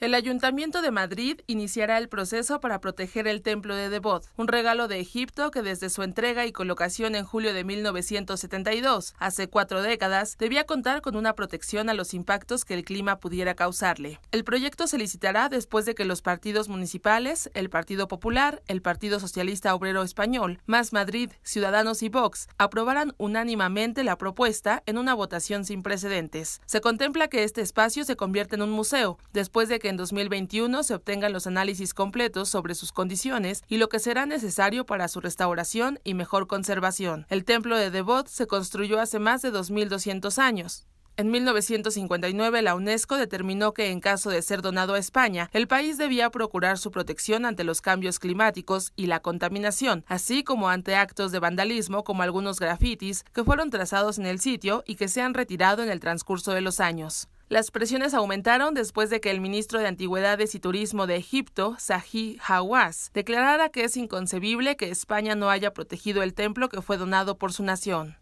El Ayuntamiento de Madrid iniciará el proceso para proteger el Templo de Debod, un regalo de Egipto que desde su entrega y colocación en julio de 1972, hace cuatro décadas, debía contar con una protección a los impactos que el clima pudiera causarle. El proyecto se licitará después de que los partidos municipales, el Partido Popular, el Partido Socialista Obrero Español, Más Madrid, Ciudadanos y Vox aprobaran unánimemente la propuesta en una votación sin precedentes. Se contempla que este espacio se convierta en un museo, después de que en 2021 se obtengan los análisis completos sobre sus condiciones y lo que será necesario para su restauración y mejor conservación. El templo de Devot se construyó hace más de 2.200 años. En 1959, la UNESCO determinó que en caso de ser donado a España, el país debía procurar su protección ante los cambios climáticos y la contaminación, así como ante actos de vandalismo como algunos grafitis que fueron trazados en el sitio y que se han retirado en el transcurso de los años. Las presiones aumentaron después de que el ministro de Antigüedades y Turismo de Egipto, Sahih Hawass, declarara que es inconcebible que España no haya protegido el templo que fue donado por su nación.